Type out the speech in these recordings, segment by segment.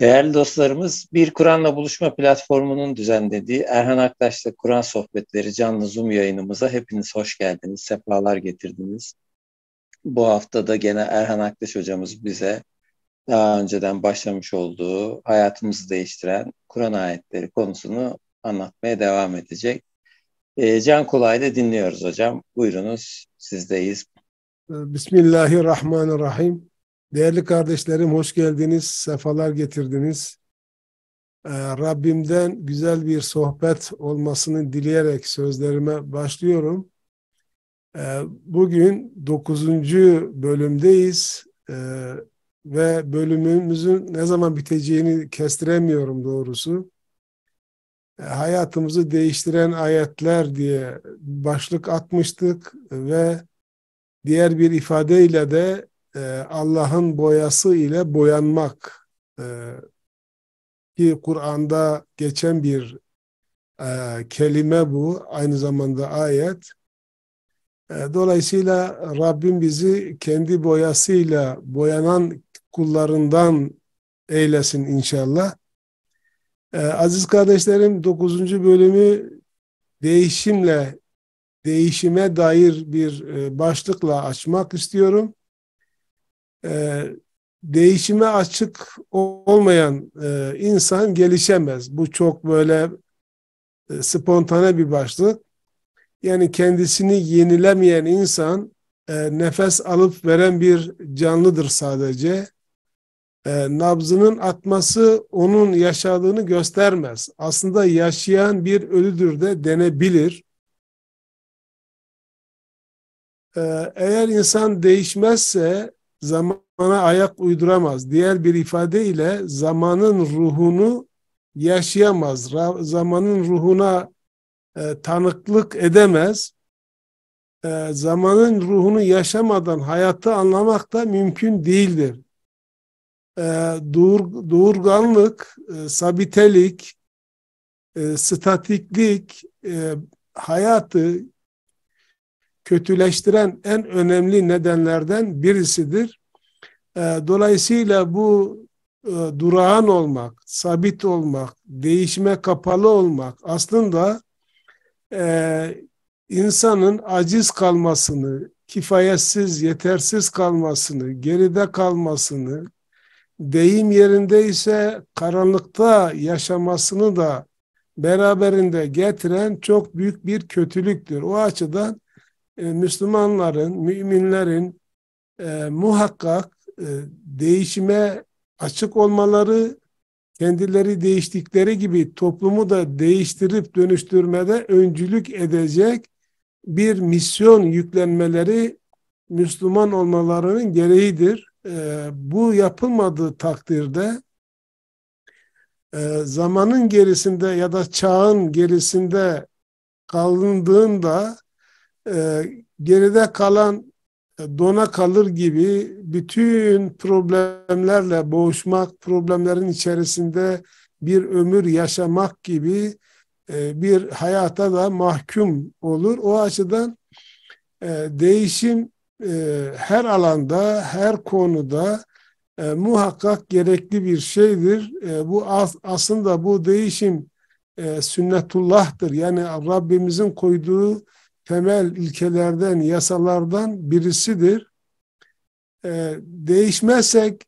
Değerli dostlarımız, Bir Kur'an'la Buluşma platformunun düzenlediği Erhan Aktaş'la Kur'an Sohbetleri canlı Zoom yayınımıza hepiniz hoş geldiniz, sefalar getirdiniz. Bu hafta da gene Erhan Aktaş hocamız bize daha önceden başlamış olduğu hayatımızı değiştiren Kur'an ayetleri konusunu anlatmaya devam edecek. E, can kolayda dinliyoruz hocam. Buyurunuz, sizdeyiz. Ee, Bismillahirrahmanirrahim. Değerli kardeşlerim hoş geldiniz, sefalar getirdiniz. Ee, Rabbimden güzel bir sohbet olmasını dileyerek sözlerime başlıyorum. Ee, bugün dokuzuncu bölümdeyiz ee, ve bölümümüzün ne zaman biteceğini kestiremiyorum doğrusu. Hayatımızı değiştiren ayetler diye başlık atmıştık ve diğer bir ifadeyle de e, Allah'ın boyası ile boyanmak e, ki Kur'an'da geçen bir e, kelime bu aynı zamanda ayet. E, dolayısıyla Rabbim bizi kendi boyasıyla boyanan kullarından eylesin inşallah. E, aziz kardeşlerim 9. bölümü değişimle değişime dair bir e, başlıkla açmak istiyorum e, değişime açık olmayan e, insan gelişemez. Bu çok böyle e, spontane bir başlık. Yani kendisini yenilemeyen insan e, nefes alıp veren bir canlıdır sadece. E, nabzının atması onun yaşadığını göstermez. Aslında yaşayan bir ölüdür de denebilir. E, eğer insan değişmezse zamana ayak uyduramaz. Diğer bir ifadeyle zamanın ruhunu yaşayamaz. Zamanın ruhuna e, tanıklık edemez. E, zamanın ruhunu yaşamadan hayatı anlamak da mümkün değildir. E, doğur, doğurganlık, e, sabitelik, e, statiklik, e, hayatı, kötüleştiren en önemli nedenlerden birisidir. Ee, dolayısıyla bu e, durağan olmak, sabit olmak, değişime kapalı olmak aslında e, insanın aciz kalmasını, kifayetsiz, yetersiz kalmasını, geride kalmasını, deyim yerinde ise karanlıkta yaşamasını da beraberinde getiren çok büyük bir kötülüktür. O açıdan e, Müslümanların, müminlerin e, muhakkak e, değişime açık olmaları, kendileri değiştikleri gibi toplumu da değiştirip dönüştürmede öncülük edecek bir misyon yüklenmeleri Müslüman olmalarının gereğidir. E, bu yapılmadığı takdirde e, zamanın gerisinde ya da çağın gerisinde kalındığında e, geride kalan e, dona kalır gibi bütün problemlerle boğuşmak, problemlerin içerisinde bir ömür yaşamak gibi e, bir hayata da mahkum olur. O açıdan değişim her alanda, her konuda muhakkak gerekli bir şeydir. Bu aslında bu değişim sünnetullah'tır. Yani Rabbimizin koyduğu temel ilkelerden, yasalardan birisidir. E, değişmezsek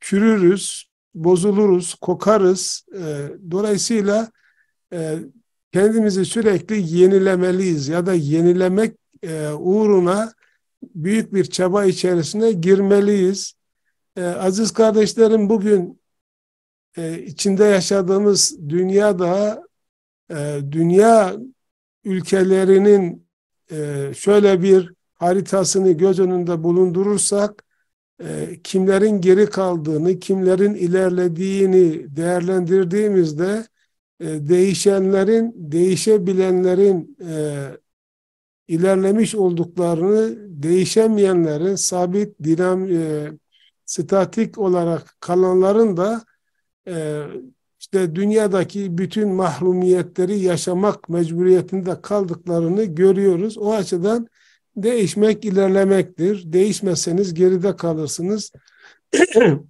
çürürüz, bozuluruz, kokarız. E, dolayısıyla e, kendimizi sürekli yenilemeliyiz ya da yenilemek e, uğruna büyük bir çaba içerisine girmeliyiz. E, aziz kardeşlerim bugün e, içinde yaşadığımız dünyada e, dünya ülkelerinin e, şöyle bir haritasını göz önünde bulundurursak e, kimlerin geri kaldığını, kimlerin ilerlediğini değerlendirdiğimizde e, değişenlerin, değişebilenlerin ilerlemiş olduklarını değişemeyenlerin sabit, dinam, statik olarak kalanların da işte dünyadaki bütün mahrumiyetleri yaşamak mecburiyetinde kaldıklarını görüyoruz. O açıdan değişmek ilerlemektir. Değişmezseniz geride kalırsınız.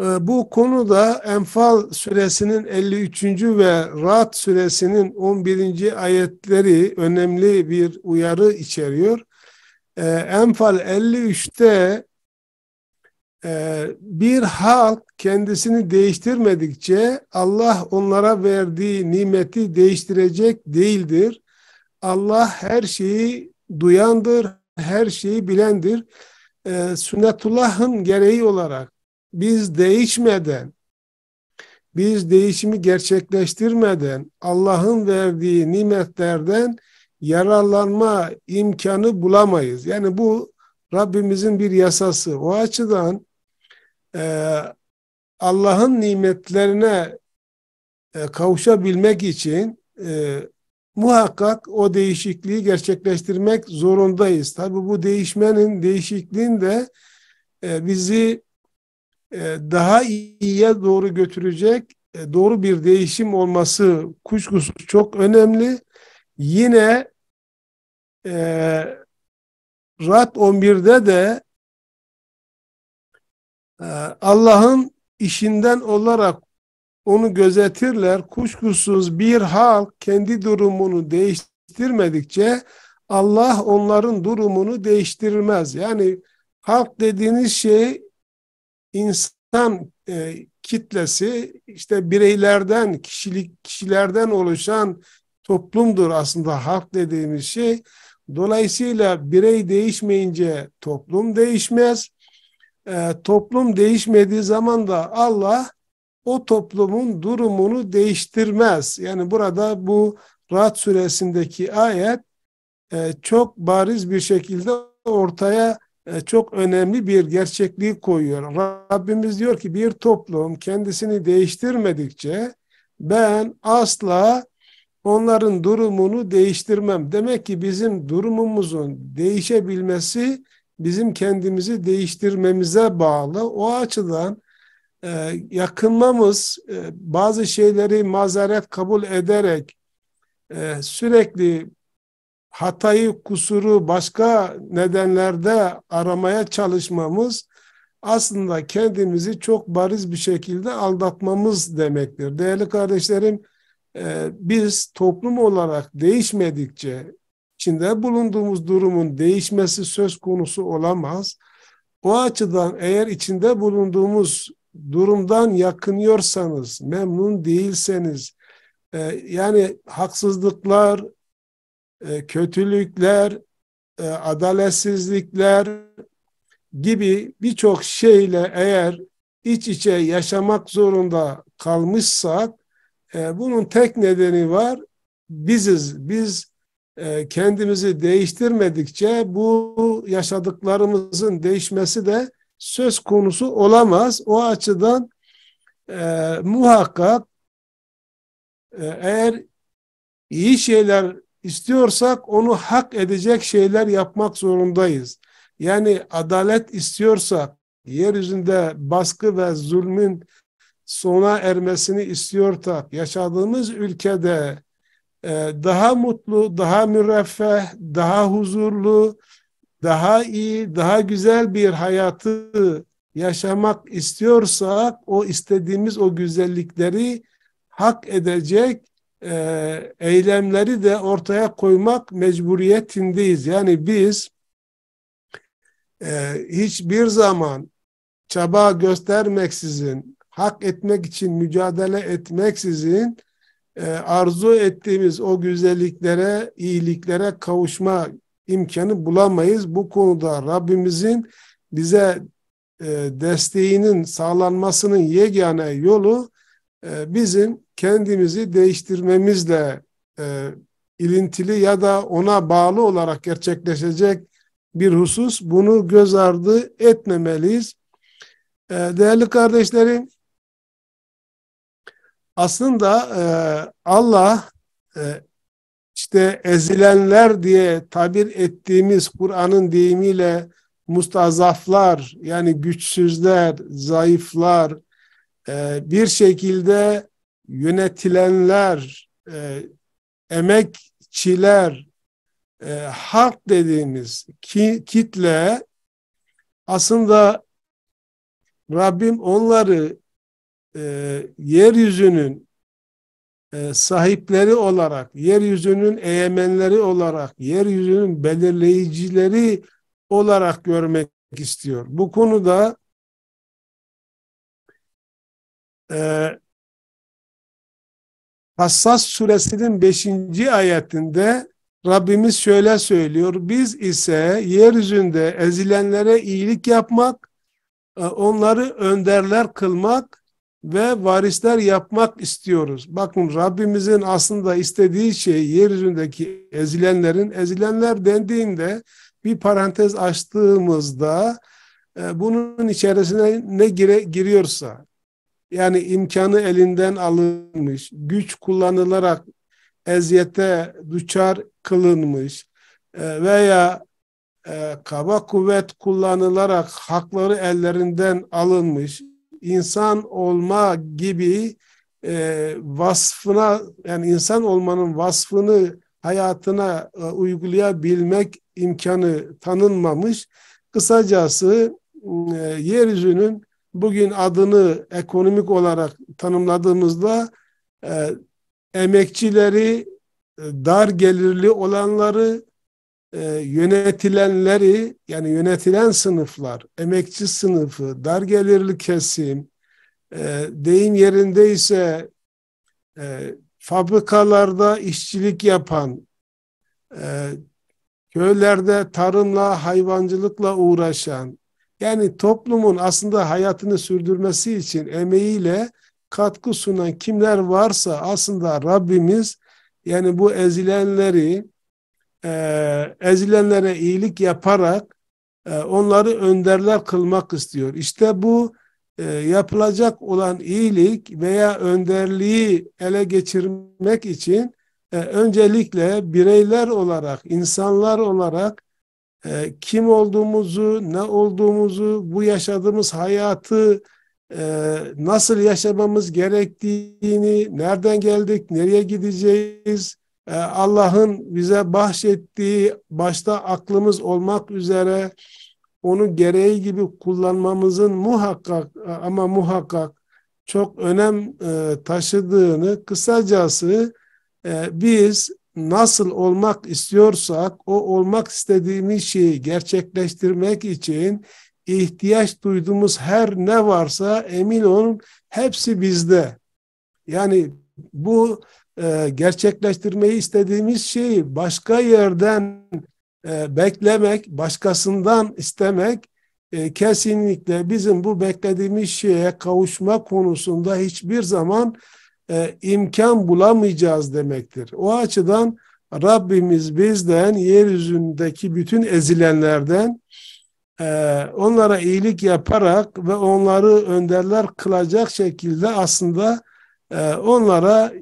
Ee, bu konuda Enfal suresinin 53. ve Rad suresinin 11. ayetleri önemli bir uyarı içeriyor. Ee, Enfal 53'te ee, bir halk kendisini değiştirmedikçe Allah onlara verdiği nimeti değiştirecek değildir. Allah her şeyi duyandır, her şeyi bilendir. E, ee, sünnetullah'ın gereği olarak biz değişmeden, biz değişimi gerçekleştirmeden Allah'ın verdiği nimetlerden yararlanma imkanı bulamayız. Yani bu Rabbimizin bir yasası. O açıdan e, Allah'ın nimetlerine e, kavuşabilmek için e, muhakkak o değişikliği gerçekleştirmek zorundayız. Tabi bu değişmenin, değişikliğin de e, bizi e, daha iyiye doğru götürecek e, doğru bir değişim olması kuşkusuz çok önemli. Yine e, Rad 11'de de ee, Allah'ın işinden olarak onu gözetirler. Kuşkusuz bir halk kendi durumunu değiştirmedikçe Allah onların durumunu değiştirmez. Yani halk dediğiniz şey insan e, kitlesi işte bireylerden, kişilik kişilerden oluşan toplumdur aslında halk dediğimiz şey. Dolayısıyla birey değişmeyince toplum değişmez e, toplum değişmediği zaman da Allah o toplumun durumunu değiştirmez. Yani burada bu Rahat suresindeki ayet e, çok bariz bir şekilde ortaya e, çok önemli bir gerçekliği koyuyor. Rabbimiz diyor ki bir toplum kendisini değiştirmedikçe ben asla onların durumunu değiştirmem. Demek ki bizim durumumuzun değişebilmesi bizim kendimizi değiştirmemize bağlı. O açıdan e, yakınmamız e, bazı şeyleri mazeret kabul ederek e, sürekli hatayı, kusuru başka nedenlerde aramaya çalışmamız aslında kendimizi çok bariz bir şekilde aldatmamız demektir. Değerli kardeşlerim, e, biz toplum olarak değişmedikçe, içinde bulunduğumuz durumun değişmesi söz konusu olamaz. O açıdan eğer içinde bulunduğumuz durumdan yakınıyorsanız, memnun değilseniz, e, yani haksızlıklar, e, kötülükler, e, adaletsizlikler gibi birçok şeyle eğer iç içe yaşamak zorunda kalmışsak, bunun tek nedeni var, biziz. Biz ee, kendimizi değiştirmedikçe bu yaşadıklarımızın değişmesi de söz konusu olamaz. O açıdan e, muhakkak e, eğer iyi şeyler istiyorsak onu hak edecek şeyler yapmak zorundayız. Yani adalet istiyorsak, yeryüzünde baskı ve zulmün sona ermesini istiyorsak, yaşadığımız ülkede ee, daha mutlu, daha müreffeh, daha huzurlu, daha iyi, daha güzel bir hayatı yaşamak istiyorsak o istediğimiz o güzellikleri hak edecek e, eylemleri de ortaya koymak mecburiyetindeyiz. Yani biz e, hiçbir zaman çaba göstermeksizin, hak etmek için mücadele etmeksizin ee, arzu ettiğimiz o güzelliklere, iyiliklere kavuşma imkanı bulamayız. Bu konuda Rabbimizin bize e, desteğinin sağlanmasının yegane yolu e, bizim kendimizi değiştirmemizle e, ilintili ya da ona bağlı olarak gerçekleşecek bir husus. Bunu göz ardı etmemeliyiz. Değerli kardeşlerim, aslında e, Allah e, işte ezilenler diye tabir ettiğimiz Kur'an'ın deyimiyle mustazaflar yani güçsüzler, zayıflar, e, bir şekilde yönetilenler, e, emekçiler, e, halk dediğimiz ki, kitle aslında Rabbim onları e, yeryüzünün e, sahipleri olarak, yeryüzünün egemenleri olarak, yeryüzünün belirleyicileri olarak görmek istiyor. Bu konuda e, Hassas suresinin 5. ayetinde Rabbimiz şöyle söylüyor. Biz ise yeryüzünde ezilenlere iyilik yapmak, e, onları önderler kılmak ve varisler yapmak istiyoruz. Bakın Rabbimizin aslında istediği şey yeryüzündeki ezilenlerin, ezilenler dendiğinde bir parantez açtığımızda e, bunun içerisine ne gire, giriyorsa, yani imkanı elinden alınmış, güç kullanılarak eziyete düçar kılınmış e, veya e, kaba kuvvet kullanılarak hakları ellerinden alınmış, insan olma gibi e, vasfına yani insan olmanın vasfını hayatına e, uygulayabilmek imkanı tanınmamış. Kısacası e, yeryüzünün bugün adını ekonomik olarak tanımladığımızda e, emekçileri, e, dar gelirli olanları, e, yönetilenleri yani yönetilen sınıflar, emekçi sınıfı, dar gelirli kesim, e, deyim yerindeyse e, fabrikalarda işçilik yapan, e, köylerde tarımla, hayvancılıkla uğraşan, yani toplumun aslında hayatını sürdürmesi için emeğiyle katkı sunan kimler varsa aslında Rabbimiz yani bu ezilenleri e, ezilenlere iyilik yaparak e, onları önderler kılmak istiyor. İşte bu e, yapılacak olan iyilik veya önderliği ele geçirmek için e, öncelikle bireyler olarak, insanlar olarak e, kim olduğumuzu, ne olduğumuzu, bu yaşadığımız hayatı e, nasıl yaşamamız gerektiğini, nereden geldik, nereye gideceğiz, ee, Allah'ın bize bahşettiği başta aklımız olmak üzere onu gereği gibi kullanmamızın muhakkak e, ama muhakkak çok önem e, taşıdığını kısacası e, biz nasıl olmak istiyorsak o olmak istediğimiz şeyi gerçekleştirmek için ihtiyaç duyduğumuz her ne varsa emin olun hepsi bizde. Yani bu e, gerçekleştirmeyi istediğimiz şeyi başka yerden e, beklemek, başkasından istemek e, kesinlikle bizim bu beklediğimiz şeye kavuşma konusunda hiçbir zaman e, imkan bulamayacağız demektir. O açıdan Rabbimiz bizden, yeryüzündeki bütün ezilenlerden e, onlara iyilik yaparak ve onları önderler kılacak şekilde aslında e, onlara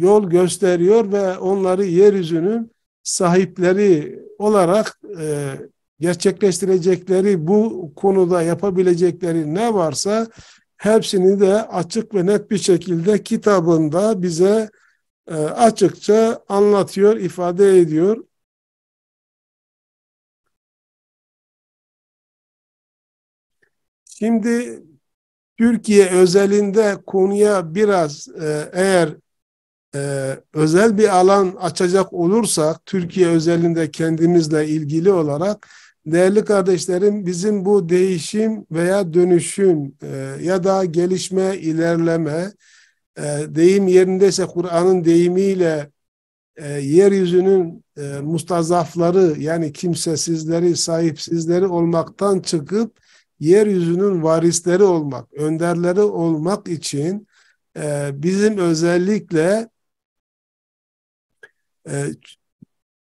yol gösteriyor ve onları yeryüzünün sahipleri olarak e, gerçekleştirecekleri bu konuda yapabilecekleri ne varsa hepsini de açık ve net bir şekilde kitabında bize e, açıkça anlatıyor, ifade ediyor. Şimdi Türkiye özelinde konuya biraz e, eğer e, özel bir alan açacak olursak Türkiye özelinde kendimizle ilgili olarak değerli kardeşlerim bizim bu değişim veya dönüşüm e, ya da gelişme, ilerleme e, deyim yerindeyse Kur'an'ın deyimiyle e, yeryüzünün e, mustazafları yani kimsesizleri, sahipsizleri olmaktan çıkıp yeryüzünün varisleri olmak, önderleri olmak için e, bizim özellikle e,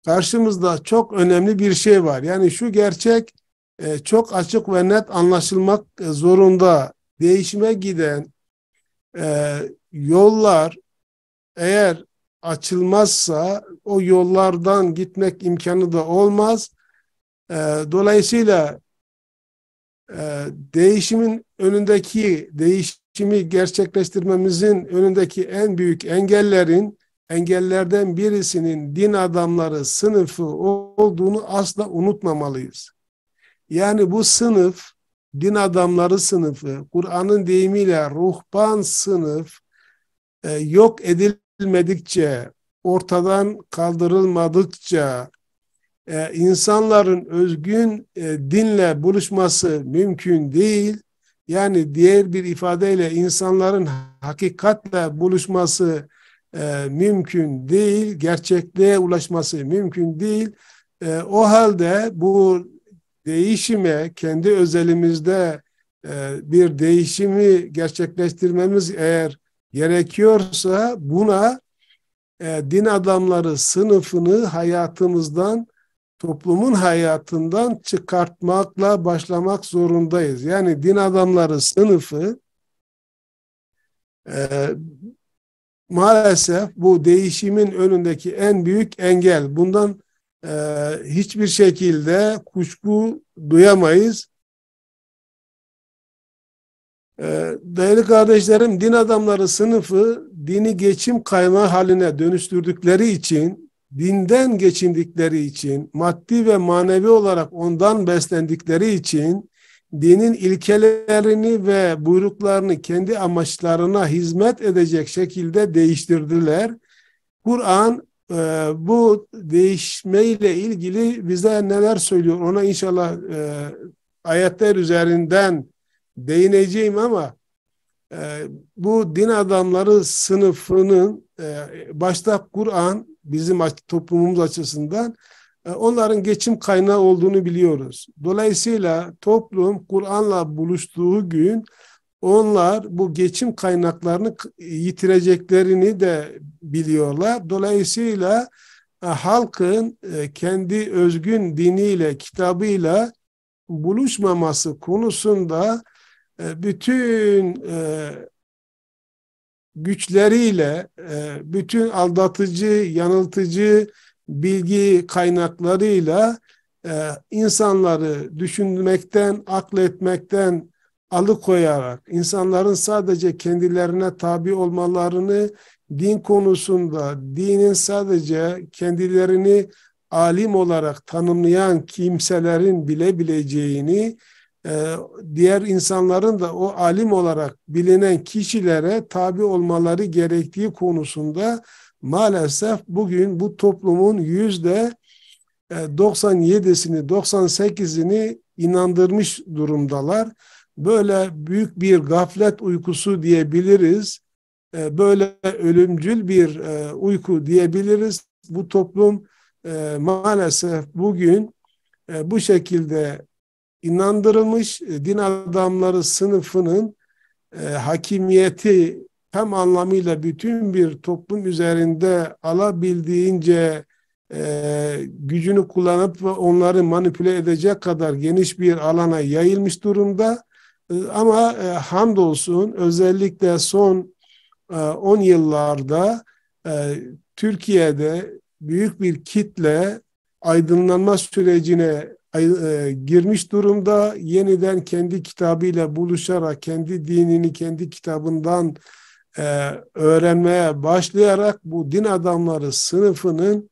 karşımızda çok önemli bir şey var. Yani şu gerçek e, çok açık ve net anlaşılmak e, zorunda. Değişime giden e, yollar eğer açılmazsa o yollardan gitmek imkanı da olmaz. E, dolayısıyla e, değişimin önündeki değişimi gerçekleştirmemizin önündeki en büyük engellerin engellerden birisinin din adamları sınıfı olduğunu asla unutmamalıyız. Yani bu sınıf, din adamları sınıfı, Kur'an'ın deyimiyle ruhban sınıf e, yok edilmedikçe, ortadan kaldırılmadıkça, e, insanların özgün e, dinle buluşması mümkün değil. Yani diğer bir ifadeyle insanların hakikatle buluşması e, mümkün değil, gerçekliğe ulaşması mümkün değil. E, o halde bu değişime kendi özelimizde e, bir değişimi gerçekleştirmemiz eğer gerekiyorsa buna e, din adamları sınıfını hayatımızdan toplumun hayatından çıkartmakla başlamak zorundayız. Yani din adamları sınıfı e, maalesef bu değişimin önündeki en büyük engel. Bundan e, hiçbir şekilde kuşku duyamayız. E, değerli kardeşlerim, din adamları sınıfı dini geçim kaynağı haline dönüştürdükleri için, dinden geçindikleri için, maddi ve manevi olarak ondan beslendikleri için dinin ilkelerini ve buyruklarını kendi amaçlarına hizmet edecek şekilde değiştirdiler. Kur'an e, bu değişmeyle ilgili bize neler söylüyor ona inşallah e, ayetler üzerinden değineceğim ama e, bu din adamları sınıfının e, başta Kur'an bizim toplumumuz açısından e, onların geçim kaynağı olduğunu biliyoruz. Dolayısıyla toplum Kur'an'la buluştuğu gün onlar bu geçim kaynaklarını yitireceklerini de biliyorlar. Dolayısıyla e, halkın e, kendi özgün diniyle, kitabıyla buluşmaması konusunda bütün güçleriyle, bütün aldatıcı, yanıltıcı, bilgi kaynaklarıyla e, insanları düşünmekten, akletmekten alıkoyarak, insanların sadece kendilerine tabi olmalarını din konusunda, dinin sadece kendilerini alim olarak tanımlayan kimselerin bilebileceğini, e, diğer insanların da o alim olarak bilinen kişilere tabi olmaları gerektiği konusunda maalesef bugün bu toplumun yüzde 97'sini e, 98'ini inandırmış durumdalar. Böyle büyük bir gaflet uykusu diyebiliriz. E, böyle ölümcül bir e, uyku diyebiliriz. Bu toplum maalesef bugün bu şekilde inandırılmış din adamları sınıfının hakimiyeti tam anlamıyla bütün bir toplum üzerinde alabildiğince e, gücünü kullanıp onları manipüle edecek kadar geniş bir alana yayılmış durumda. E, ama e, hamdolsun özellikle son 10 e, yıllarda e, Türkiye'de büyük bir kitle aydınlanma sürecine e, girmiş durumda. Yeniden kendi kitabıyla buluşarak kendi dinini kendi kitabından e, öğrenmeye başlayarak bu din adamları sınıfının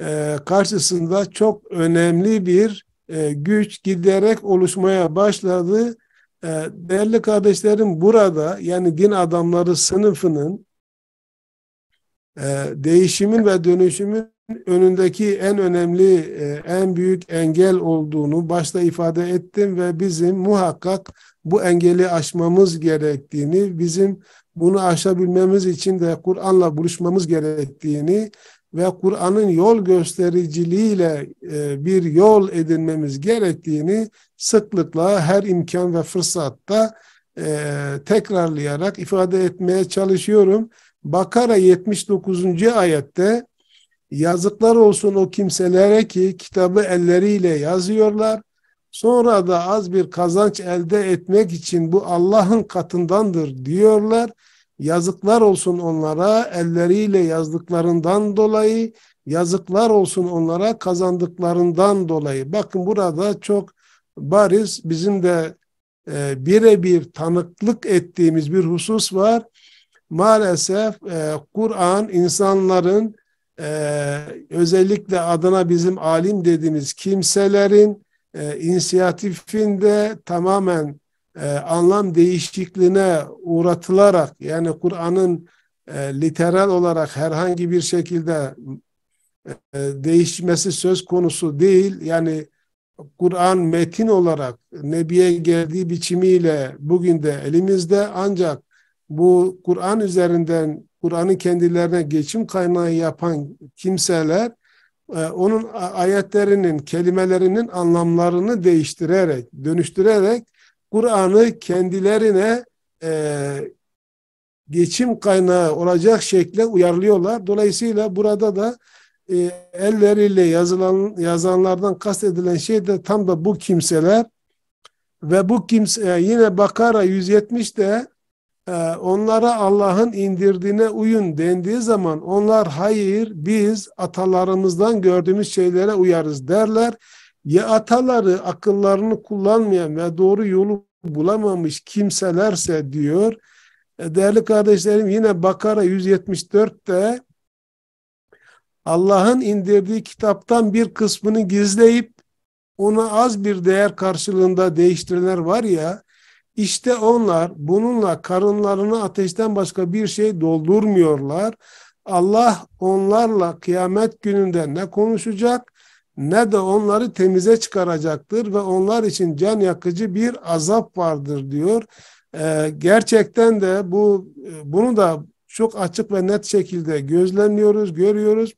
e, karşısında çok önemli bir e, güç giderek oluşmaya başladı. E, değerli kardeşlerim burada yani din adamları sınıfının e, değişimin ve dönüşümün önündeki en önemli, e, en büyük engel olduğunu başta ifade ettim ve bizim muhakkak bu engeli aşmamız gerektiğini, bizim bunu aşabilmemiz için de Kur'an'la buluşmamız gerektiğini ve Kur'an'ın yol göstericiliğiyle e, bir yol edinmemiz gerektiğini sıklıkla her imkan ve fırsatta e, tekrarlayarak ifade etmeye çalışıyorum. Bakara 79. ayette yazıklar olsun o kimselere ki kitabı elleriyle yazıyorlar Sonra da az bir kazanç elde etmek için bu Allah'ın katındandır diyorlar. Yazıklar olsun onlara elleriyle yazdıklarından dolayı, yazıklar olsun onlara kazandıklarından dolayı. Bakın burada çok bariz bizim de e, birebir tanıklık ettiğimiz bir husus var. Maalesef e, Kur'an insanların e, özellikle adına bizim alim dediğimiz kimselerin e, inisiyatifin de tamamen e, anlam değişikliğine uğratılarak yani Kur'an'ın e, literal olarak herhangi bir şekilde e, değişmesi söz konusu değil. Yani Kur'an metin olarak Nebi'ye geldiği biçimiyle bugün de elimizde ancak bu Kur'an üzerinden Kur'an'ın kendilerine geçim kaynağı yapan kimseler ee, onun ayetlerinin, kelimelerinin anlamlarını değiştirerek, dönüştürerek Kur'an'ı kendilerine e, geçim kaynağı olacak şekle uyarlıyorlar. Dolayısıyla burada da e, elleriyle yazılan yazanlardan kastedilen şey de tam da bu kimseler ve bu kimse yine Bakara 170'te. Ee, onlara Allah'ın indirdiğine uyun dendiği zaman onlar hayır biz atalarımızdan gördüğümüz şeylere uyarız derler. Ya ataları akıllarını kullanmayan ve doğru yolu bulamamış kimselerse diyor. E, değerli kardeşlerim yine Bakara 174'te Allah'ın indirdiği kitaptan bir kısmını gizleyip ona az bir değer karşılığında değiştirenler var ya işte onlar bununla karınlarını ateşten başka bir şey doldurmuyorlar. Allah onlarla kıyamet gününde ne konuşacak ne de onları temize çıkaracaktır ve onlar için can yakıcı bir azap vardır diyor. Ee, gerçekten de bu e, bunu da çok açık ve net şekilde gözlemliyoruz, görüyoruz.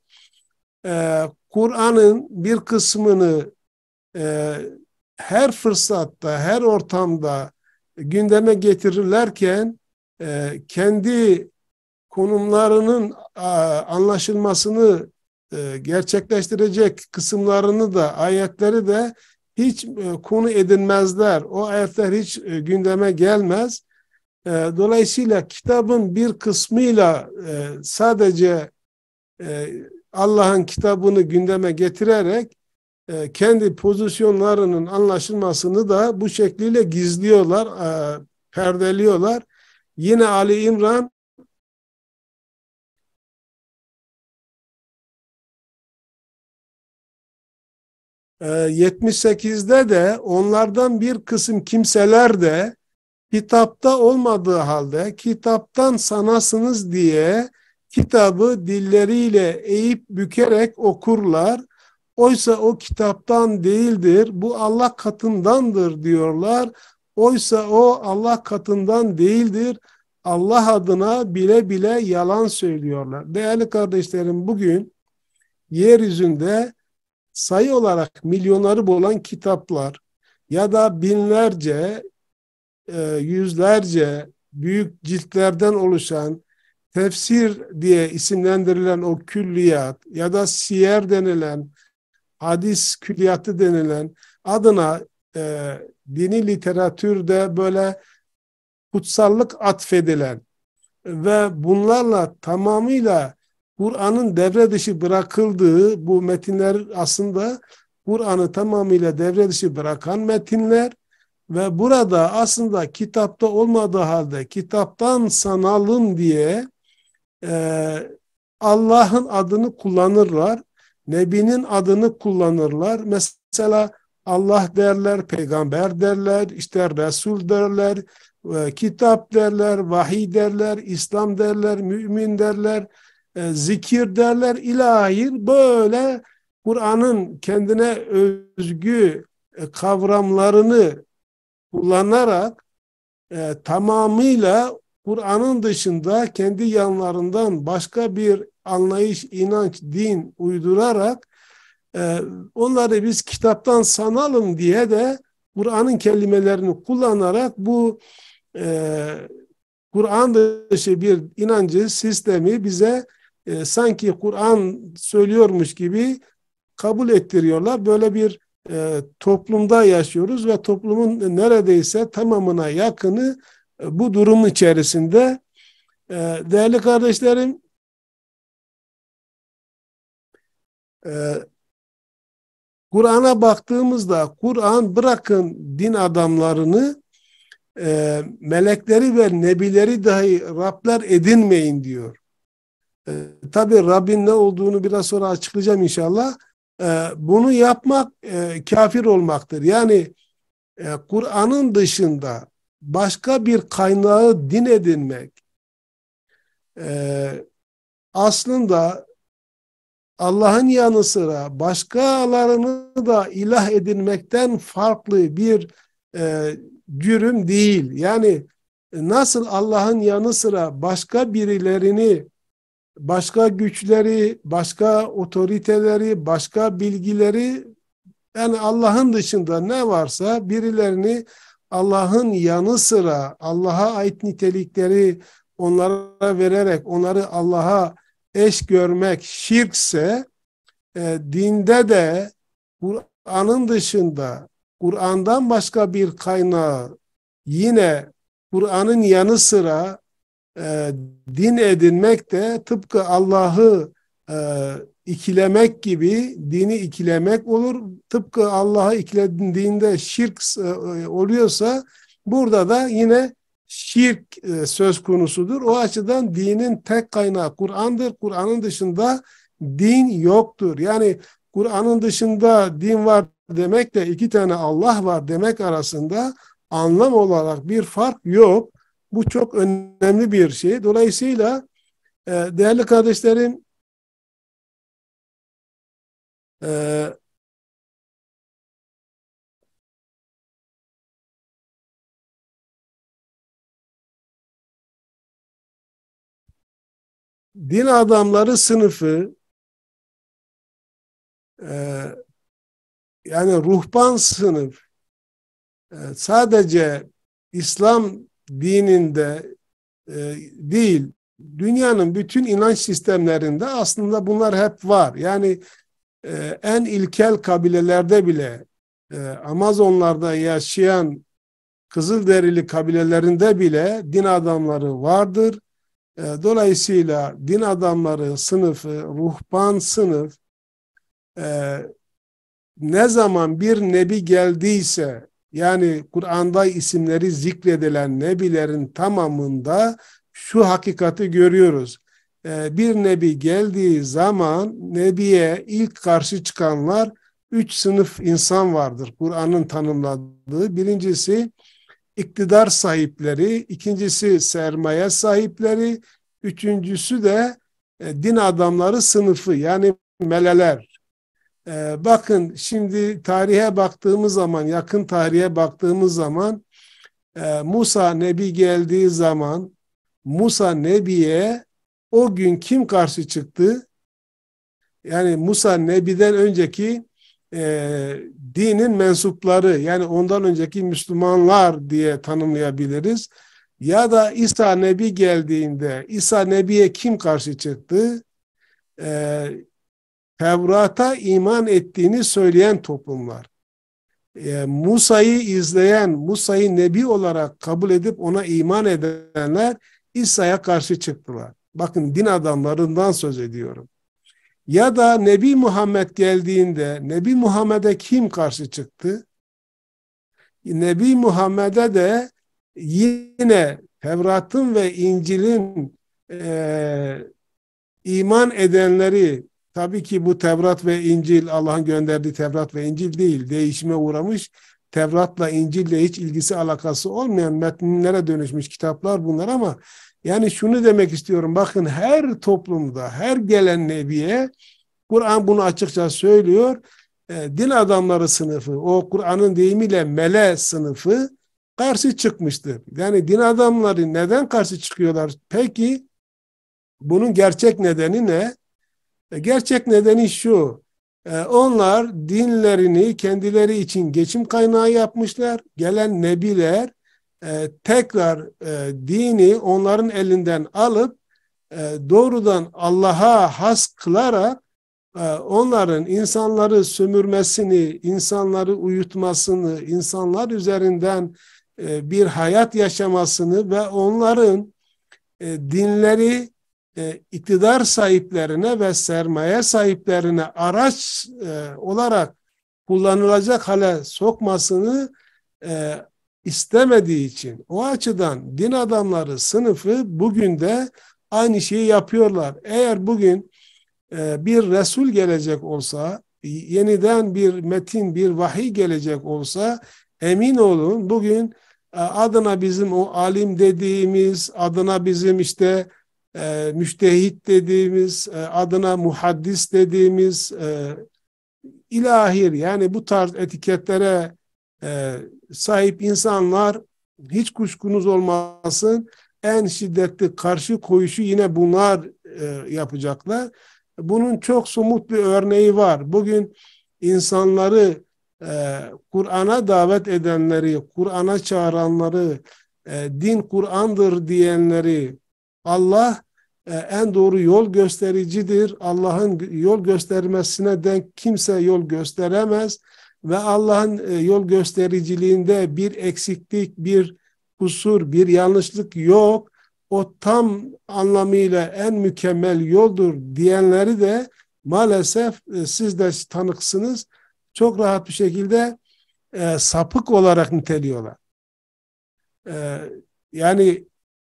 Ee, Kur'an'ın bir kısmını e, her fırsatta, her ortamda gündeme getirirlerken e, kendi konumlarının anlaşılmasını e, gerçekleştirecek kısımlarını da ayetleri de hiç e, konu edinmezler. O ayetler hiç gündeme gelmez. dolayısıyla kitabın bir kısmıyla sadece Allah'ın kitabını gündeme getirerek e, kendi pozisyonlarının anlaşılmasını da bu şekliyle gizliyorlar, e, perdeliyorlar. Yine Ali İmran e, 78'de de onlardan bir kısım kimseler de kitapta olmadığı halde kitaptan sanasınız diye kitabı dilleriyle eğip bükerek okurlar Oysa o kitaptan değildir, bu Allah katındandır diyorlar. Oysa o Allah katından değildir. Allah adına bile bile yalan söylüyorlar. Değerli kardeşlerim bugün yeryüzünde sayı olarak milyonları bulan kitaplar ya da binlerce, e, yüzlerce büyük ciltlerden oluşan tefsir diye isimlendirilen o külliyat ya da siyer denilen hadis külliyatı denilen adına e, dini literatürde böyle kutsallık atfedilen ve bunlarla tamamıyla Kur'an'ın devre dışı bırakıldığı bu metinler aslında Kur'an'ı tamamıyla devre dışı bırakan metinler ve burada aslında kitapta olmadığı halde kitaptan sanalım diye e, Allah'ın adını kullanırlar Nebinin adını kullanırlar. Mesela Allah derler, peygamber derler, işte Resul derler, e, kitap derler, vahiy derler, İslam derler, mümin derler, e, zikir derler, ilahir böyle Kur'an'ın kendine özgü e, kavramlarını kullanarak e, tamamıyla Kur'an'ın dışında kendi yanlarından başka bir anlayış, inanç, din uydurarak e, onları biz kitaptan sanalım diye de Kur'an'ın kelimelerini kullanarak bu e, Kur'an dışı bir inancı, sistemi bize e, sanki Kur'an söylüyormuş gibi kabul ettiriyorlar. Böyle bir e, toplumda yaşıyoruz ve toplumun neredeyse tamamına yakını e, bu durum içerisinde e, değerli kardeşlerim e, Kur'an'a baktığımızda Kur'an bırakın din adamlarını melekleri ve nebileri dahi Rabler edinmeyin diyor. Tabi Rabbin ne olduğunu biraz sonra açıklayacağım inşallah. bunu yapmak kafir olmaktır. Yani Kur'an'ın dışında başka bir kaynağı din edinmek e, aslında Allah'ın yanı sıra başkalarını da ilah edinmekten farklı bir e, cürüm değil. Yani nasıl Allah'ın yanı sıra başka birilerini, başka güçleri, başka otoriteleri, başka bilgileri yani Allah'ın dışında ne varsa birilerini Allah'ın yanı sıra Allah'a ait nitelikleri onlara vererek onları Allah'a eş görmek şirkse e, dinde de Kur'an'ın dışında Kur'an'dan başka bir kaynağı yine Kur'an'ın yanı sıra e, din edinmek de tıpkı Allah'ı e, ikilemek gibi dini ikilemek olur. Tıpkı Allah'a ikilendiğinde şirk e, e, oluyorsa burada da yine şirk e, söz konusudur. O açıdan dinin tek kaynağı Kur'an'dır. Kur'an'ın dışında din yoktur. Yani Kur'an'ın dışında din var demek de iki tane Allah var demek arasında anlam olarak bir fark yok. Bu çok önemli bir şey. Dolayısıyla değerli kardeşlerim ee, din adamları sınıfı e, yani ruhban sınıf e, sadece İslam dininde e, değil dünyanın bütün inanç sistemlerinde aslında bunlar hep var. Yani ee, en ilkel kabilelerde bile e, Amazonlarda yaşayan Kızılderili kabilelerinde bile din adamları vardır. E, dolayısıyla din adamları sınıfı, ruhban sınıf e, ne zaman bir nebi geldiyse yani Kur'an'da isimleri zikredilen nebilerin tamamında şu hakikati görüyoruz. Ee, bir nebi geldiği zaman nebiye ilk karşı çıkanlar üç sınıf insan vardır. Kur'an'ın tanımladığı. Birincisi iktidar sahipleri, ikincisi sermaye sahipleri, üçüncüsü de e, din adamları sınıfı yani meleler. Ee, bakın şimdi tarihe baktığımız zaman, yakın tarihe baktığımız zaman e, Musa Nebi geldiği zaman Musa Nebi'ye o gün kim karşı çıktı? Yani Musa Nebi'den önceki e, dinin mensupları yani ondan önceki Müslümanlar diye tanımlayabiliriz. Ya da İsa Nebi geldiğinde İsa Nebi'ye kim karşı çıktı? E, Tevrat'a iman ettiğini söyleyen toplumlar. E, Musa'yı izleyen, Musa'yı Nebi olarak kabul edip ona iman edenler İsa'ya karşı çıktılar. Bakın din adamlarından söz ediyorum. Ya da Nebi Muhammed geldiğinde Nebi Muhammed'e kim karşı çıktı? Nebi Muhammed'e de yine Tevrat'ın ve İncil'in e, iman edenleri tabii ki bu Tevrat ve İncil Allah'ın gönderdiği Tevrat ve İncil değil değişime uğramış Tevrat'la İncil'le hiç ilgisi alakası olmayan metinlere dönüşmüş kitaplar bunlar ama yani şunu demek istiyorum. Bakın her toplumda, her gelen nebiye Kur'an bunu açıkça söylüyor. E, din adamları sınıfı, o Kur'an'ın deyimiyle mele sınıfı karşı çıkmıştır. Yani din adamları neden karşı çıkıyorlar? Peki bunun gerçek nedeni ne? E, gerçek nedeni şu. E, onlar dinlerini kendileri için geçim kaynağı yapmışlar. Gelen nebiler e, tekrar e, dini onların elinden alıp e, doğrudan Allah'a has kılarak e, onların insanları sömürmesini, insanları uyutmasını, insanlar üzerinden e, bir hayat yaşamasını ve onların e, dinleri e, iktidar sahiplerine ve sermaye sahiplerine araç e, olarak kullanılacak hale sokmasını e, istemediği için o açıdan din adamları sınıfı bugün de aynı şeyi yapıyorlar. Eğer bugün e, bir Resul gelecek olsa, yeniden bir metin, bir vahiy gelecek olsa emin olun bugün e, adına bizim o alim dediğimiz, adına bizim işte e, müştehit dediğimiz, e, adına muhaddis dediğimiz ilahir yani bu tarz etiketlere e, sahip insanlar hiç kuşkunuz olmasın en şiddetli karşı koyuşu yine bunlar e, yapacaklar. Bunun çok somut bir örneği var. Bugün insanları e, Kur'an'a davet edenleri, Kur'an'a çağıranları, e, din Kur'an'dır diyenleri Allah e, en doğru yol göstericidir. Allah'ın yol göstermesine denk kimse yol gösteremez ve Allah'ın e, yol göstericiliğinde bir eksiklik, bir kusur, bir yanlışlık yok. O tam anlamıyla en mükemmel yoldur diyenleri de maalesef e, siz de tanıksınız. Çok rahat bir şekilde e, sapık olarak niteliyorlar. yani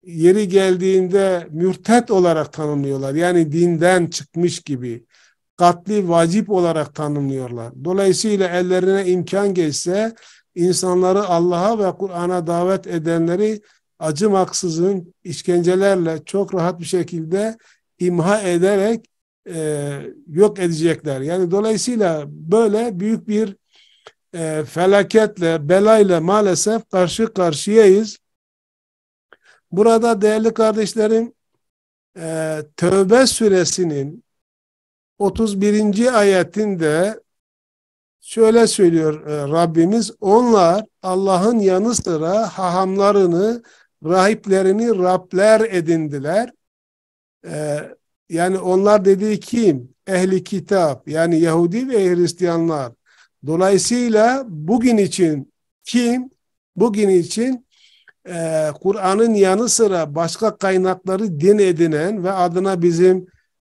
yeri geldiğinde mürtet olarak tanımlıyorlar. Yani dinden çıkmış gibi katli vacip olarak tanımlıyorlar. Dolayısıyla ellerine imkan geçse insanları Allah'a ve Kur'an'a davet edenleri acımaksızın işkencelerle çok rahat bir şekilde imha ederek e, yok edecekler. Yani dolayısıyla böyle büyük bir e, felaketle, belayla maalesef karşı karşıyayız. Burada değerli kardeşlerim e, tövbe süresinin 31. ayetinde şöyle söylüyor e, Rabbimiz onlar Allah'ın yanı sıra hahamlarını rahiplerini Rabler edindiler. E, yani onlar dediği kim? Ehli kitap yani Yahudi ve Hristiyanlar. Dolayısıyla bugün için kim? Bugün için e, Kur'an'ın yanı sıra başka kaynakları din edinen ve adına bizim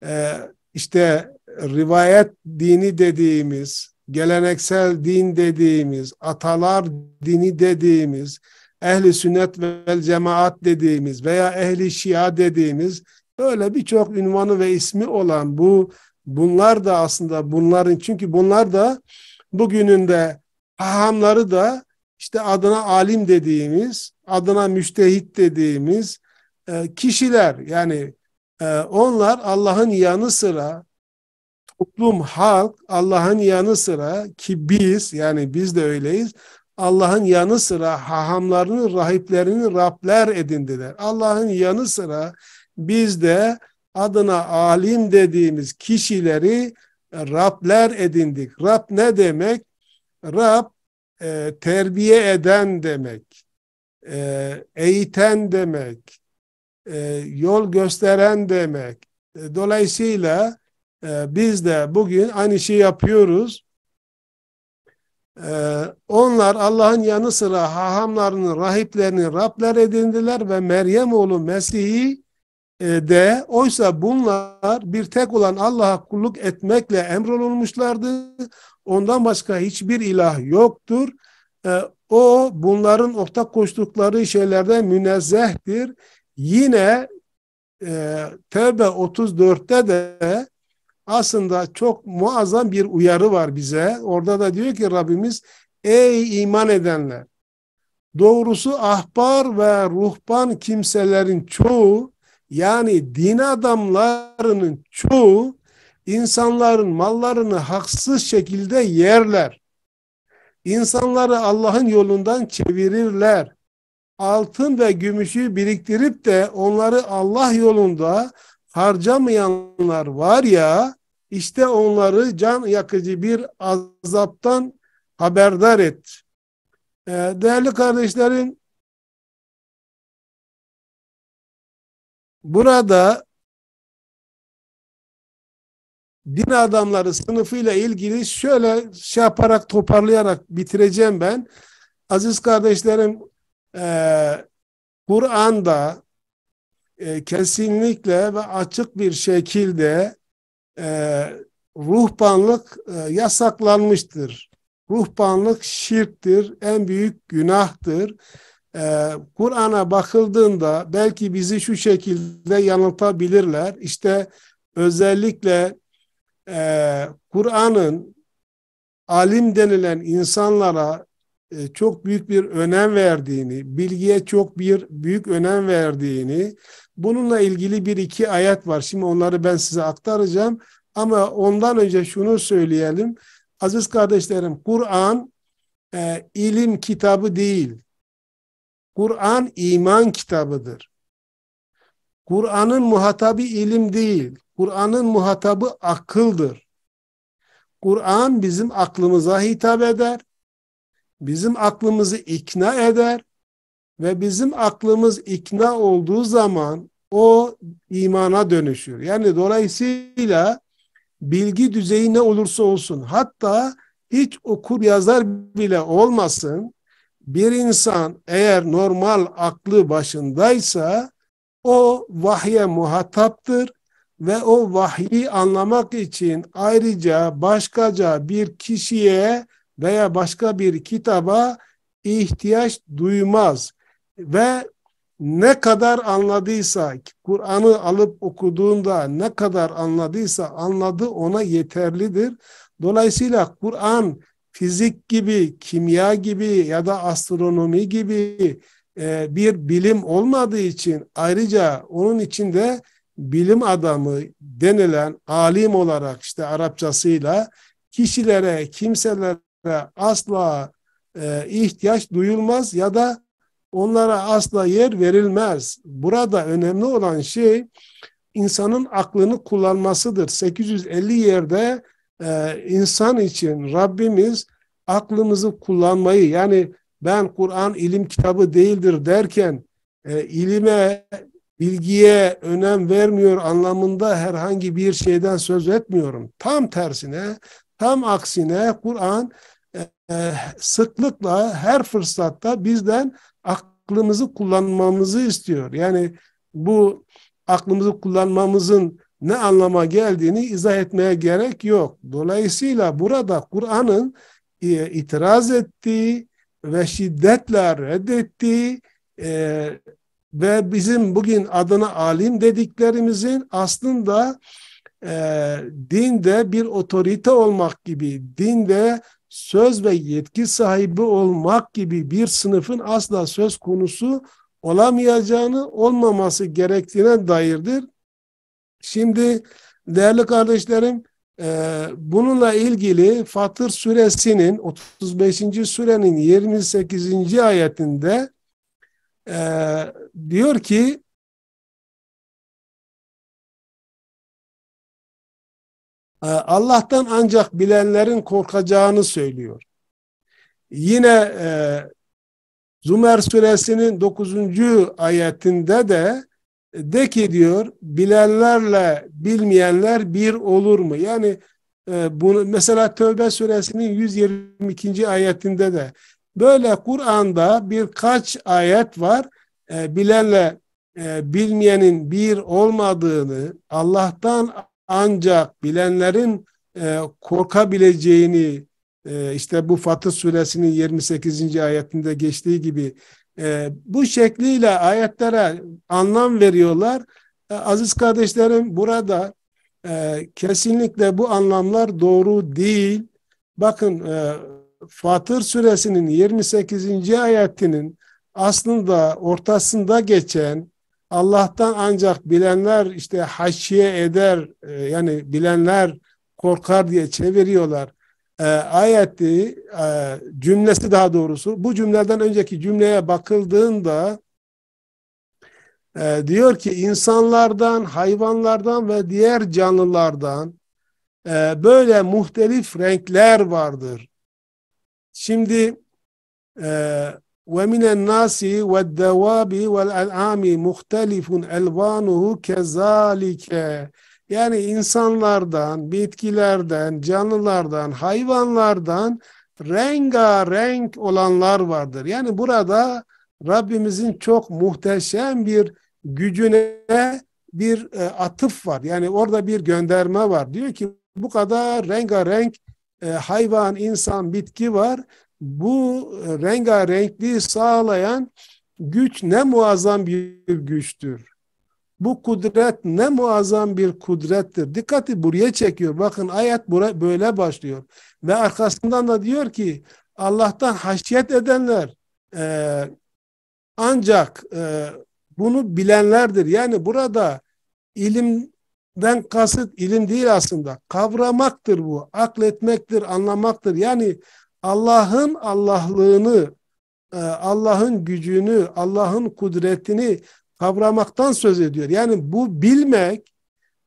e, işte rivayet dini dediğimiz, geleneksel din dediğimiz, atalar dini dediğimiz, ehli sünnet ve cemaat dediğimiz veya ehli şia dediğimiz böyle birçok ünvanı ve ismi olan bu bunlar da aslında bunların çünkü bunlar da bugünün de hahamları da işte adına alim dediğimiz, adına müştehit dediğimiz e, kişiler yani e, onlar Allah'ın yanı sıra toplum, halk Allah'ın yanı sıra ki biz yani biz de öyleyiz. Allah'ın yanı sıra hahamlarını, rahiplerini Rabler edindiler. Allah'ın yanı sıra biz de adına alim dediğimiz kişileri e, Rabler edindik. Rab ne demek? Rab e, terbiye eden demek, e, eğiten demek, e, yol gösteren demek. E, dolayısıyla ee, biz de bugün aynı şeyi yapıyoruz. Ee, onlar Allah'ın yanı sıra hahamlarını, rahiplerini Rabler edindiler ve Meryem oğlu Mesih'i e, de oysa bunlar bir tek olan Allah'a kulluk etmekle emrolunmuşlardı. Ondan başka hiçbir ilah yoktur. Ee, o bunların ortak koştukları şeylerden münezzehtir. Yine e, Tevbe 34'te de aslında çok muazzam bir uyarı var bize. Orada da diyor ki Rabbimiz ey iman edenler doğrusu ahbar ve ruhban kimselerin çoğu yani din adamlarının çoğu insanların mallarını haksız şekilde yerler. İnsanları Allah'ın yolundan çevirirler. Altın ve gümüşü biriktirip de onları Allah yolunda harcamayanlar var ya işte onları can yakıcı bir azaptan haberdar et. Ee, değerli kardeşlerim burada din adamları sınıfıyla ilgili şöyle şey yaparak toparlayarak bitireceğim ben. Aziz kardeşlerim ee, Kur'an'da e, kesinlikle ve açık bir şekilde e, ruhbanlık e, yasaklanmıştır. Ruhbanlık şirktir, en büyük günahtır. E, Kur'an'a bakıldığında belki bizi şu şekilde yanıltabilirler. İşte özellikle e, Kur'an'ın alim denilen insanlara e, çok büyük bir önem verdiğini, bilgiye çok bir büyük önem verdiğini Bununla ilgili bir iki ayet var. Şimdi onları ben size aktaracağım. Ama ondan önce şunu söyleyelim. Aziz kardeşlerim, Kur'an e, ilim kitabı değil. Kur'an iman kitabıdır. Kur'an'ın muhatabı ilim değil. Kur'an'ın muhatabı akıldır. Kur'an bizim aklımıza hitap eder. Bizim aklımızı ikna eder ve bizim aklımız ikna olduğu zaman o imana dönüşür. Yani dolayısıyla bilgi düzeyi ne olursa olsun hatta hiç okur yazar bile olmasın bir insan eğer normal aklı başındaysa o vahye muhataptır ve o vahyi anlamak için ayrıca başkaca bir kişiye veya başka bir kitaba ihtiyaç duymaz. Ve ne kadar anladıysa, Kur'an'ı alıp okuduğunda ne kadar anladıysa anladı ona yeterlidir. Dolayısıyla Kur'an fizik gibi, kimya gibi ya da astronomi gibi e, bir bilim olmadığı için ayrıca onun içinde bilim adamı denilen alim olarak işte Arapçasıyla kişilere, kimselere asla e, ihtiyaç duyulmaz ya da Onlara asla yer verilmez. Burada önemli olan şey insanın aklını kullanmasıdır. 850 yerde e, insan için Rabbimiz aklımızı kullanmayı yani ben Kur'an ilim kitabı değildir derken e, ilime, bilgiye önem vermiyor anlamında herhangi bir şeyden söz etmiyorum. Tam tersine, tam aksine Kur'an e, e sıklıkla her fırsatta bizden aklımızı kullanmamızı istiyor. Yani bu aklımızı kullanmamızın ne anlama geldiğini izah etmeye gerek yok. Dolayısıyla burada Kur'an'ın e, itiraz ettiği ve şiddetle reddettiği e, ve bizim bugün adına alim dediklerimizin aslında e, dinde bir otorite olmak gibi, dinde söz ve yetki sahibi olmak gibi bir sınıfın asla söz konusu olamayacağını, olmaması gerektiğine dairdir. Şimdi değerli kardeşlerim, e, bununla ilgili Fatır suresinin 35. surenin 28. ayetinde e, diyor ki Ee, Allah'tan ancak bilenlerin korkacağını söylüyor. Yine e, Zümer suresinin 9. ayetinde de de ki diyor bilenlerle bilmeyenler bir olur mu? Yani e, bunu mesela Tövbe suresinin 122. ayetinde de böyle Kur'an'da birkaç ayet var. E, bilenle e, bilmeyenin bir olmadığını, Allah'tan ancak bilenlerin e, korkabileceğini e, işte bu Fatır suresinin 28. ayetinde geçtiği gibi e, bu şekliyle ayetlere anlam veriyorlar. E, aziz kardeşlerim burada e, kesinlikle bu anlamlar doğru değil. Bakın e, Fatır suresinin 28. ayetinin aslında ortasında geçen Allah'tan ancak bilenler işte haşiye eder e, yani bilenler korkar diye çeviriyorlar. E, ayeti e, cümlesi daha doğrusu bu cümleden önceki cümleye bakıldığında e, diyor ki insanlardan, hayvanlardan ve diğer canlılardan e, böyle muhtelif renkler vardır. Şimdi e, ومن الناس والدواب والأنعام مختلف ألوانه كذلك yani insanlardan, bitkilerden, canlılardan, hayvanlardan renk olanlar vardır. Yani burada Rabbimizin çok muhteşem bir gücüne bir e, atıf var. Yani orada bir gönderme var. Diyor ki bu kadar renk e, hayvan, insan, bitki var bu rengarenkliği sağlayan güç ne muazzam bir güçtür. Bu kudret ne muazzam bir kudrettir. Dikkati buraya çekiyor. Bakın ayet böyle başlıyor. Ve arkasından da diyor ki Allah'tan haşiyet edenler e, ancak e, bunu bilenlerdir. Yani burada ilimden kasıt ilim değil aslında. Kavramaktır bu. Akletmektir, anlamaktır. Yani Allah'ın Allah'lığını, e, Allah'ın gücünü, Allah'ın kudretini kavramaktan söz ediyor. Yani bu bilmek,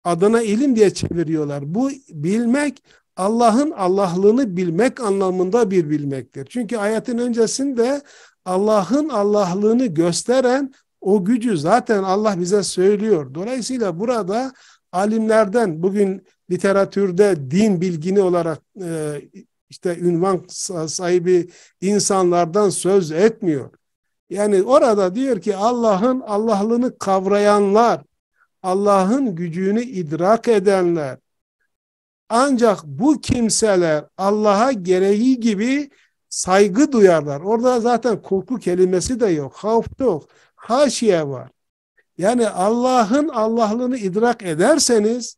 adına ilim diye çeviriyorlar. Bu bilmek, Allah'ın Allah'lığını bilmek anlamında bir bilmektir. Çünkü ayetin öncesinde Allah'ın Allah'lığını gösteren o gücü zaten Allah bize söylüyor. Dolayısıyla burada alimlerden bugün literatürde din bilgini olarak e, işte ünvan sahibi insanlardan söz etmiyor. Yani orada diyor ki Allah'ın Allah'lığını kavrayanlar, Allah'ın gücünü idrak edenler, ancak bu kimseler Allah'a gereği gibi saygı duyarlar. Orada zaten korku kelimesi de yok, havf yok, haşiye var. Yani Allah'ın Allah'lığını idrak ederseniz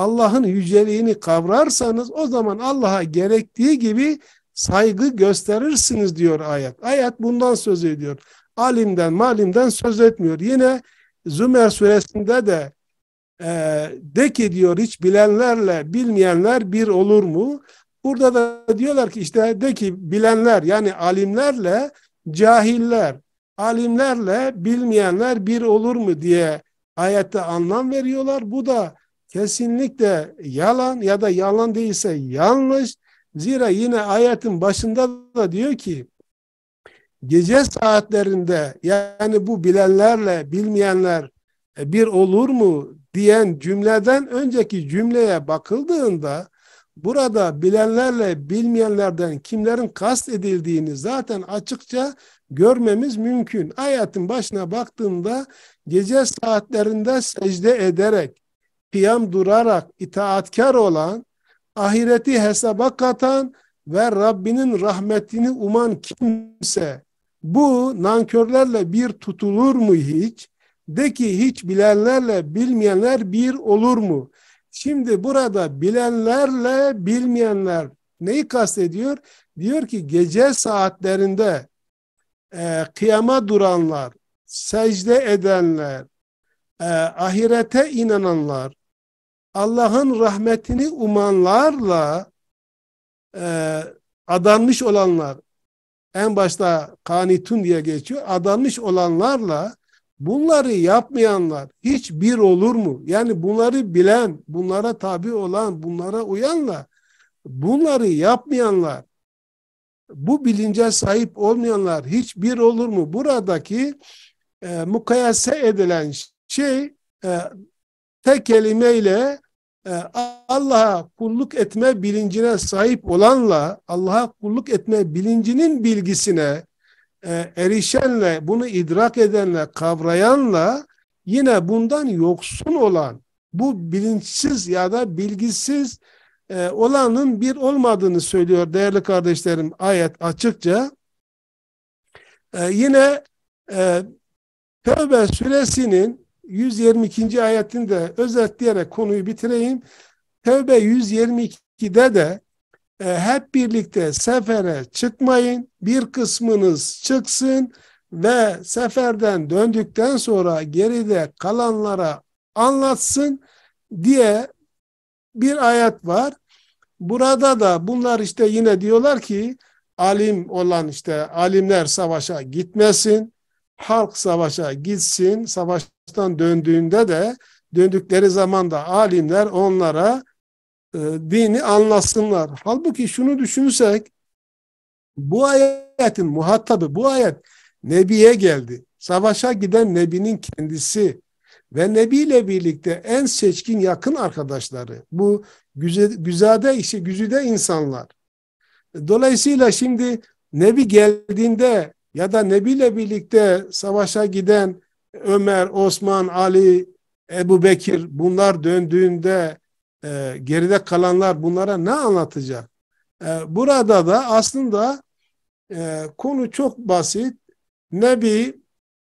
Allah'ın yüceliğini kavrarsanız o zaman Allah'a gerektiği gibi saygı gösterirsiniz diyor ayet. Ayet bundan söz ediyor. Alimden, malimden söz etmiyor. Yine Zümer suresinde de e, de ki diyor hiç bilenlerle bilmeyenler bir olur mu? Burada da diyorlar ki işte de ki bilenler yani alimlerle cahiller, alimlerle bilmeyenler bir olur mu diye ayette anlam veriyorlar. Bu da kesinlikle yalan ya da yalan değilse yanlış. Zira yine ayetin başında da diyor ki gece saatlerinde yani bu bilenlerle bilmeyenler e, bir olur mu diyen cümleden önceki cümleye bakıldığında burada bilenlerle bilmeyenlerden kimlerin kast edildiğini zaten açıkça görmemiz mümkün. Ayetin başına baktığında gece saatlerinde secde ederek kıyam durarak itaatkar olan, ahireti hesaba katan ve Rabbinin rahmetini uman kimse bu nankörlerle bir tutulur mu hiç? De ki hiç bilenlerle bilmeyenler bir olur mu? Şimdi burada bilenlerle bilmeyenler neyi kastediyor? Diyor ki gece saatlerinde e, kıyama duranlar, secde edenler, e, ahirete inananlar, Allah'ın rahmetini umanlarla e, adanmış olanlar en başta kanitun diye geçiyor. Adanmış olanlarla bunları yapmayanlar hiç bir olur mu? Yani bunları bilen, bunlara tabi olan, bunlara uyanla bunları yapmayanlar bu bilince sahip olmayanlar hiç bir olur mu? Buradaki e, mukayese edilen şey e, tek kelimeyle ee, Allah'a kulluk etme bilincine sahip olanla Allah'a kulluk etme bilincinin bilgisine e, erişenle, bunu idrak edenle, kavrayanla yine bundan yoksun olan, bu bilinçsiz ya da bilgisiz e, olanın bir olmadığını söylüyor değerli kardeşlerim ayet açıkça. E, yine Tövbe suresinin 122. ayetinde özetleyerek konuyu bitireyim. Tevbe 122'de de e, hep birlikte sefere çıkmayın. Bir kısmınız çıksın ve seferden döndükten sonra geride kalanlara anlatsın diye bir ayet var. Burada da bunlar işte yine diyorlar ki alim olan işte alimler savaşa gitmesin, halk savaşa gitsin, savaş savaştan döndüğünde de döndükleri zaman da alimler onlara e, dini anlasınlar. Halbuki şunu düşünsek, bu ayetin muhatabı bu ayet Nebi'ye geldi. Savaşa giden Nebi'nin kendisi ve Nebi ile birlikte en seçkin yakın arkadaşları bu güzel, güzade işi güzide insanlar. Dolayısıyla şimdi Nebi geldiğinde ya da Nebi ile birlikte savaşa giden Ömer, Osman, Ali, Ebu Bekir bunlar döndüğünde e, geride kalanlar bunlara ne anlatacak? E, burada da aslında e, konu çok basit. Nebi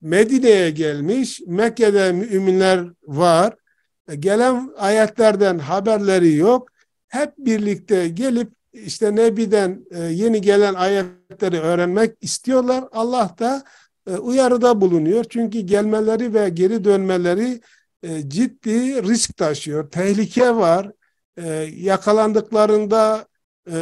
Medine'ye gelmiş, Mekke'de müminler var. E, gelen ayetlerden haberleri yok. Hep birlikte gelip işte Nebi'den e, yeni gelen ayetleri öğrenmek istiyorlar. Allah da e, uyarıda bulunuyor. Çünkü gelmeleri ve geri dönmeleri e, ciddi risk taşıyor. Tehlike var. E, yakalandıklarında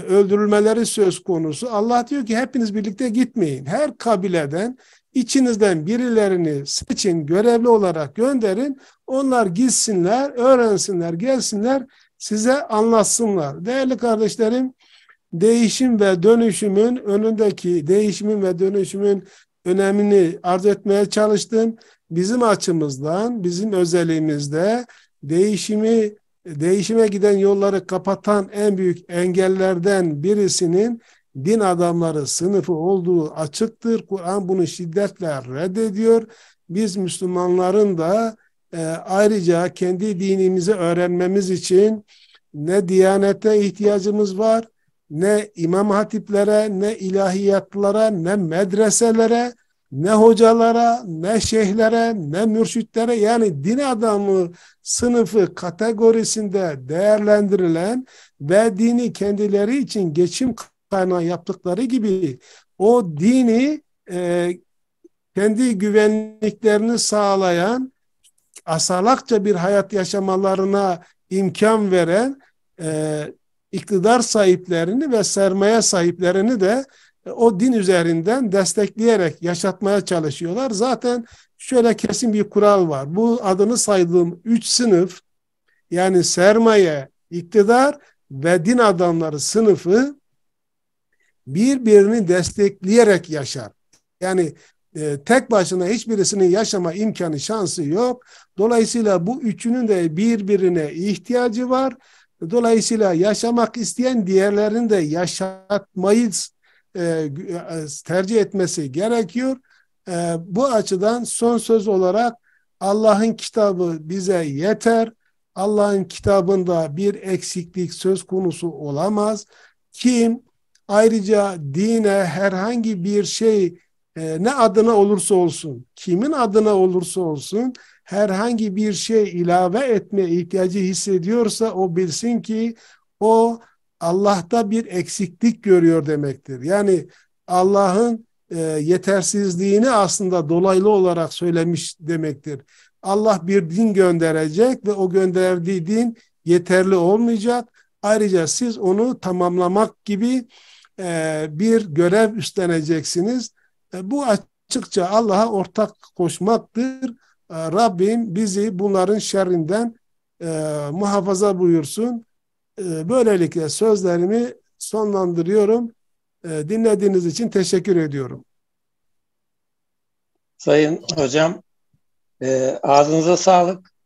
öldürülmeleri söz konusu. Allah diyor ki hepiniz birlikte gitmeyin. Her kabileden içinizden birilerini seçin, görevli olarak gönderin. Onlar gitsinler, öğrensinler, gelsinler, size anlatsınlar. Değerli kardeşlerim, değişim ve dönüşümün önündeki değişimin ve dönüşümün önemini arz etmeye çalıştım. Bizim açımızdan, bizim özelliğimizde değişimi değişime giden yolları kapatan en büyük engellerden birisinin din adamları sınıfı olduğu açıktır. Kur'an bunu şiddetle reddediyor. Biz Müslümanların da e, ayrıca kendi dinimizi öğrenmemiz için ne diyanete ihtiyacımız var ne imam hatiplere, ne ilahiyatlara, ne medreselere, ne hocalara, ne şeyhlere, ne mürşitlere yani din adamı sınıfı kategorisinde değerlendirilen ve dini kendileri için geçim kaynağı yaptıkları gibi o dini e, kendi güvenliklerini sağlayan asalakça bir hayat yaşamalarına imkan veren e, iktidar sahiplerini ve sermaye sahiplerini de e, o din üzerinden destekleyerek yaşatmaya çalışıyorlar. Zaten şöyle kesin bir kural var. Bu adını saydığım üç sınıf yani sermaye, iktidar ve din adamları sınıfı birbirini destekleyerek yaşar. Yani e, tek başına hiçbirisinin yaşama imkanı şansı yok. Dolayısıyla bu üçünün de birbirine ihtiyacı var Dolayısıyla yaşamak isteyen diğerlerini de yaşatmayı e, e, tercih etmesi gerekiyor. E, bu açıdan son söz olarak Allah'ın kitabı bize yeter. Allah'ın kitabında bir eksiklik söz konusu olamaz. Kim ayrıca dine herhangi bir şey e, ne adına olursa olsun, kimin adına olursa olsun herhangi bir şey ilave etme ihtiyacı hissediyorsa o bilsin ki o Allah'ta bir eksiklik görüyor demektir. Yani Allah'ın e, yetersizliğini aslında dolaylı olarak söylemiş demektir. Allah bir din gönderecek ve o gönderdiği din yeterli olmayacak. Ayrıca siz onu tamamlamak gibi e, bir görev üstleneceksiniz. E, bu açıkça Allah'a ortak koşmaktır ee, Rabbim bizi bunların şerrinden e, muhafaza buyursun. E, böylelikle sözlerimi sonlandırıyorum. E, dinlediğiniz için teşekkür ediyorum. Sayın hocam, e, ağzınıza sağlık.